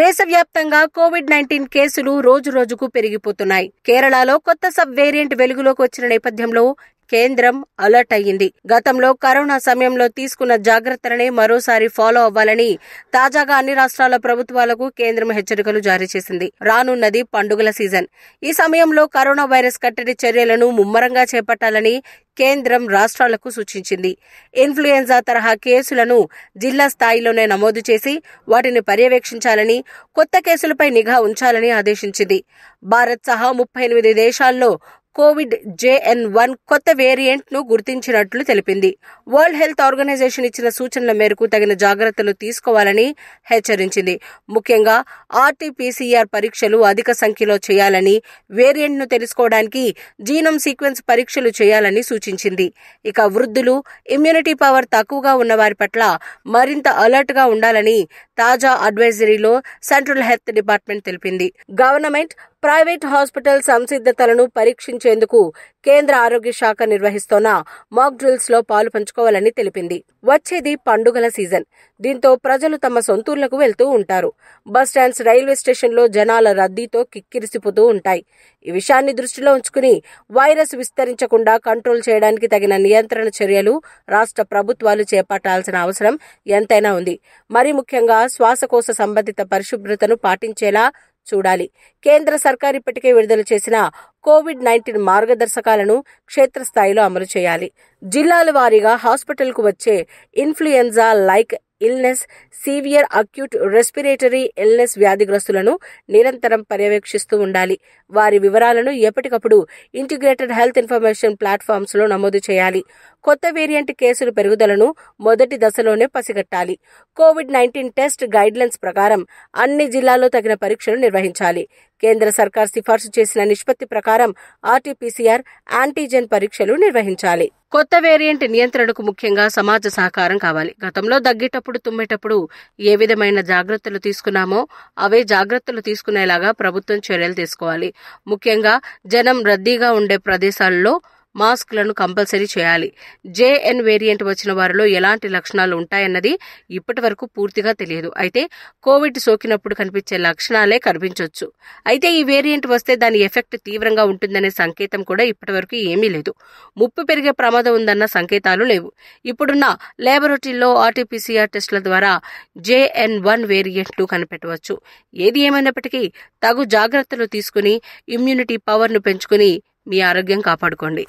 దేశవ్యాప్తంగా Covid nineteen కేసులు రోజురోజుకు పెరిగిపోతున్నాయి కేరళలో కొత్త సబ్ వేరియంట్ వెలుగులోకి వచ్చిన నేపథ్యంలో కేంద్రం అలర్ట్ అయ్యింది గతంలో కరోనా సమయంలో తీసుకున్న జాగ్రత్తలనే మరోసారి ఫాలో అవ్వాలని తాజాగా అన్ని రాష్ట్రాల ప్రభుత్వాలకు కేంద్రం హెచ్చరికలు జారీ చేసింది రానున్నది పండుగల సీజన్ ఈ సమయంలో కరోనా వైరస్ కట్టడి చర్యలను ముమ్మరంగా చేపట్టాలని కేంద్రం రాష్ట్రాలకు సూచించింది ఇన్ఫ్లుయెంజా తరహా కేసులను జిల్లా స్థాయిలోనే నమోదు చేసి వాటిని పర్యవేక్షించాలని కొత్త కేసులపై నిఘా ఉంచాలని ఆదేశించింది భారత్ సహా ముప్పై ఎనిమిది దేశాల్లో కోవిడ్ జేఎన్ వన్ కొత్త వేరియంట్ను గుర్తించినట్లు తెలిపింది వరల్డ్ హెల్త్ ఆర్గనైజేషన్ ఇచ్చిన సూచనల మేరకు తగిన జాగ్రత్తలు తీసుకోవాలని హెచ్చరించింది ముఖ్యంగా ఆర్టీపీసీఆర్ పరీక్షలు అధిక సంఖ్యలో చేయాలని వేరియంట్ను తెలుసుకోవడానికి జీనోమ్ సీక్వెన్స్ పరీక్షలు చేయాలని సూచించింది ఇక వృద్ధులు ఇమ్యూనిటీ పవర్ తక్కువగా ఉన్న వారి పట్ల మరింత అలర్ట్గా ఉండాలని తాజా అడ్వైజరీలో సెంట్రల్ హెల్త్ డిపార్ట్మెంట్ తెలిపింది గవర్నమెంట్ ప్రైవేట్ హాస్పిటల్ సంసిద్ధతలను పరీక్షించ నిర్వహించేందుకు కేంద్ర ఆరోగ్య శాఖ నిర్వహిస్తోన్న మాక్ డ్రిల్స్ లో పాలు పంచుకోవాలని తెలిపింది వచ్చేది పండుగల సీజన్ దీంతో ప్రజలు తమ సొంతూర్లకు వెళ్తూ ఉంటారు బస్టాండ్స్ రైల్వే స్టేషన్లో జనాల రద్దీతో కిక్కిరిసిపోతూ ఉంటాయి ఈ విషయాన్ని దృష్టిలో ఉంచుకుని వైరస్ విస్తరించకుండా కంట్రోల్ చేయడానికి తగిన నియంత్రణ చర్యలు రాష్ట్ర ప్రభుత్వాలు చేపట్టాల్సిన అవసరం ఎంతైనా ఉంది మరి ముఖ్యంగా శ్వాసకోశ సంబంధిత పరిశుభ్రతను పాటించేలా చూడాలి కేంద్ర సర్కార్ ఇప్పటికే విడుదల చేసిన కోవిడ్ నైన్టీన్ మార్గదర్శకాలను క్షేత్రస్థాయిలో అమలు చేయాలి జిల్లాల వారీగా హాస్పిటల్కు వచ్చే influenza like illness severe acute respiratory illness వ్యాధిగ్రస్తులను నిరంతరం పర్యవేక్షిస్తూ ఉండాలి వారి వివరాలను ఎప్పటికప్పుడు ఇంటిగ్రేటెడ్ హెల్త్ ఇన్ఫర్మేషన్ ప్లాట్ఫామ్స్లో నమోదు చేయాలి కొత్త వేరియంట్ కేసుల పెరుగుదలను మొదటి దశలోనే పసిగట్టాలి కోవిడ్ నైన్టీన్ టెస్ట్ గైడ్లైన్స్ ప్రకారం అన్ని జిల్లాల్లో తగిన పరీక్షలు నిర్వహించాలి కేంద్ర సర్కార్ సిఫార్సు చేసిన నిష్పత్తి ప్రకారం ఆర్టీపీసీఆర్ యాంటీజెన్ పరీక్షలు నిర్వహించాలి కొత్త వేరియంట్ నియంత్రణకు ముఖ్యంగా సమాజ సహకారం కావాలి గతంలో దగ్గేటప్పుడు తుమ్మేటప్పుడు ఏ విధమైన జాగ్రత్తలు తీసుకున్నామో అవే జాగ్రత్తలు తీసుకునేలాగా ప్రభుత్వం చర్యలు తీసుకోవాలి ముఖ్యంగా జనం రద్దీగా ఉండే ప్రదేశాల్లో మాస్క్లను కంపల్సరీ చేయాలి జేఎన్ వేరియంట్ వచ్చిన వారిలో ఎలాంటి లక్షణాలు ఉంటాయన్నది ఇప్పటి వరకు పూర్తిగా తెలియదు అయితే కోవిడ్ సోకినప్పుడు కనిపించే లక్షణాలే కనిపించవచ్చు అయితే ఈ వేరియంట్ వస్తే దాని ఎఫెక్ట్ తీవ్రంగా ఉంటుందనే సంకేతం కూడా ఇప్పటి వరకు ఏమీ లేదు ముప్పు పెరిగే ప్రమాదం ఉందన్న సంకేతాలు లేవు ఇప్పుడున్న లేబొరేటరీలో ఆర్టీపీసీఆర్ టెస్టుల ద్వారా జేఎన్ వన్ వేరియంట్లు కనిపెట్టవచ్చు ఏది ఏమైనప్పటికీ తగు జాగ్రత్తలు తీసుకుని ఇమ్యూనిటీ పవర్ను పెంచుకుని మీ ఆరోగ్యం కాపాడుకోండి